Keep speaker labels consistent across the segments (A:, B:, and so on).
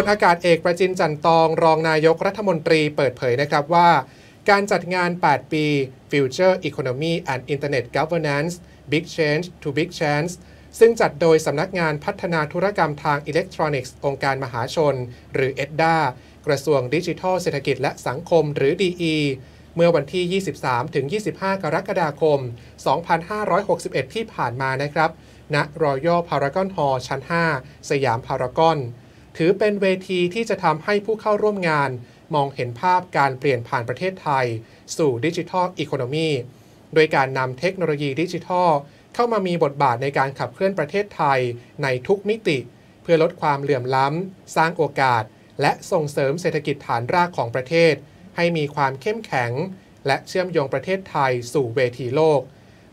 A: พลอากาศเอกประจินจันตอง รองนายกรัฐมนตรีเปิดเผยนะครับว่า การจัดงาน 8 ปี Future Economy and Internet Governance Big Change to Big Chance ซึ่งจัดโดยสำนักงานพัฒนาธุรกรรมทางอิเล็กทรอนิกส์องค์การมหาชน หรือเอ็ดดากระทรวงดิจิทัลเศรษฐกิจและสังคมหรือ DE เมื่อวันที่ 23 ถึง 25 กรกฎาคม 2561 ที่ผ่านมานะครับณรอยัลพารากอนฮอลชั้น 5 สยามพารากอนถือเป็นเวทีที่จะทำให้ผู้เข้าร่วมงาน มองเห็นภาพการเปลี่ยนผ่านประเทศไทย สู่ดิจิทัลอีโคโนมีโดยการนำเทคโนโลยีดิจิทัล เข้ามามีบทบาทในการขับเคลื่อนประเทศไทยในทุกมิติ เพื่อลดความเหลื่อมล้ำสร้างโอกาส และส่งเสริมเศรษฐกิจฐานรากของประเทศ ให้มีความเข้มแข็ง และเชื่อมโยงประเทศไทยสู่เวทีโลก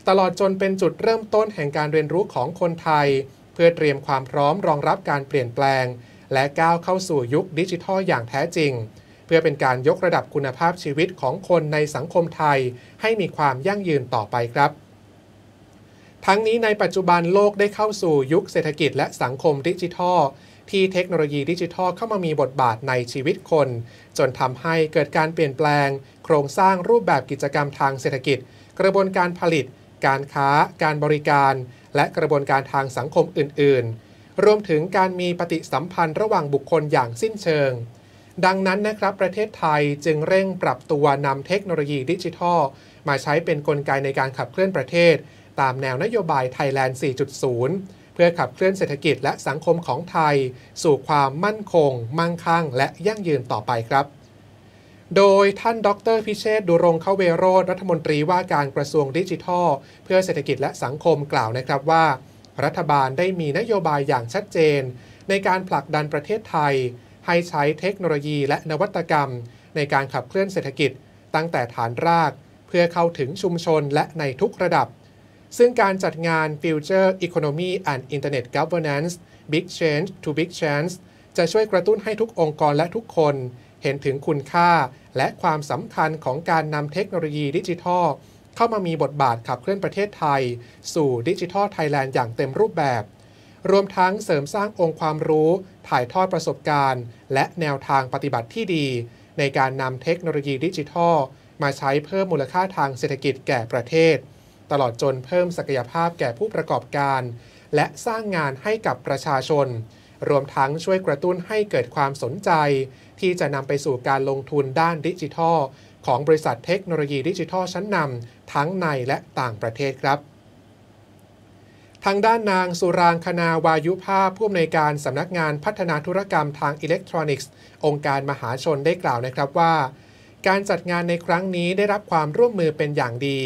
A: ตลอดจนเป็นจุดเริ่มต้นแห่งการเรียนรู้ของคนไทย เพื่อเตรียมความพร้อมรองรับการเปลี่ยนแปลงและก้าวเข้าสู่ยุคดิจิทัลอย่างแท้จริง เพื่อเป็นการยกระดับคุณภาพชีวิตของคนในสังคมไทย ให้มีความยั่งยืนต่อไปครับ ทั้งนี้ในปัจจุบันโลกได้เข้าสู่ยุคเศรษฐกิจ และสังคมดิจิทัลที่เทคโนโลยีดิจิทัลเข้ามามีบทบาทในชีวิตคน จนทำให้เกิดการเปลี่ยนแปลง โครงสร้างรูปแบบกิจกรรมทางเศรษฐกิจ กระบวนการผลิต การค้า การบริการ และกระบวนการทางสังคมอื่น ๆรวมถึงการมีปฏิสัมพันธ์ระหว่างบุคคลอย่างสิ้นเชิง ดังนั้นนะครับ ประเทศไทยจึงเร่งปรับตัวนำเทคโนโลยีดิจิทัลมาใช้เป็นนกลไกในการขับเคลื่อนประเทศ ตามแนวนโยบายไทยแลนด์ 4.0 เพื่อขับเคลื่อนเศรษฐกิจและสังคมของไทย สู่ความมั่นคง มั่งคั่ง และยั่งยืนต่อไปครับ โดยท่านดรพิเชษดุรงเขาเวโรธรัฐมนตรีว่าการกระทรวงดิจิทัล เพื่อเศรษฐกิจและสังคมกล่าวนะครับว่ารัฐบาลได้มีนโยบายอย่างชัดเจน ในการผลักดันประเทศไทย ให้ใช้เทคโนโลยีและนวัตกรรม ในการขับเคลื่อนเศรษฐกิจ ตั้งแต่ฐานราก เพื่อเข้าถึงชุมชนและในทุกระดับ ซึ่งการจัดงาน Future Economy and Internet Governance Big Change to Big Chance จะช่วยกระตุ้นให้ทุกองค์กรและทุกคน เห็นถึงคุณค่าและความสำคัญของการนำเทคโนโลยีดิจิทัลเข้ามามีบทบาทขับเคลื่อนประเทศไทย สู่ดิจิทัลไทยแลนด์อย่างเต็มรูปแบบ รวมทั้งเสริมสร้างองค์ความรู้ ถ่ายทอดประสบการณ์ และแนวทางปฏิบัติที่ดี ในการนำเทคโนโลยีดิจิทัล มาใช้เพิ่มมูลค่าทางเศรษฐกิจแก่ประเทศ ตลอดจนเพิ่มศักยภาพแก่ผู้ประกอบการ และสร้างงานให้กับประชาชน รวมทั้งช่วยกระตุ้นให้เกิดความสนใจ ที่จะนำไปสู่การลงทุนด้านดิจิทัลของบริษัทเทคโนโลยีดิจิทัลชั้นนำทั้งในและต่างประเทศครับ ทางด้านนางสุรางคณาวายุภาพผู้อำนวยการสำนักงานพัฒนาธุรกรรมทางอิเล็กทรอนิกส์ องค์การมหาชนได้กล่าวนะครับว่า การจัดงานในครั้งนี้ได้รับความร่วมมือเป็นอย่างดี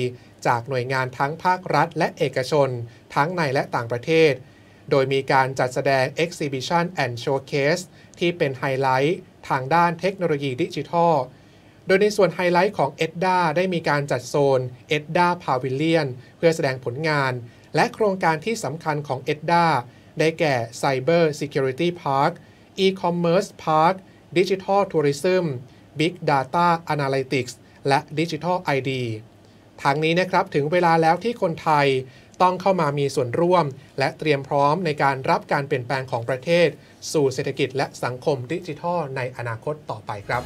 A: จากหน่วยงานทั้งภาครัฐ และเอกชน ทั้งในและต่างประเทศ โดยมีการจัดแสดง Exhibition and Showcase ที่เป็นไฮไลท์ทางด้านเทคโนโลยีดิจิทัลโดยในส่วนไฮไลท์ของเอ็ดดาได้มีการจัดโซนเอ็ดดาพาวิเลียนเพื่อแสดงผลงาน และโครงการที่สำคัญของเอ็ดดาได้แก่ Cyber Security Park E-commerce Park Digital Tourism Big Data Analytics และ Digital ID ทางนี้นะครับถึงเวลาแล้วที่คนไทยต้องเข้ามามีส่วนร่วมและเตรียมพร้อมในการรับการเปลี่ยนแปลงของประเทศ สู่เศรษฐกิจและสังคมดิจิทัลในอนาคตต่อไปครับ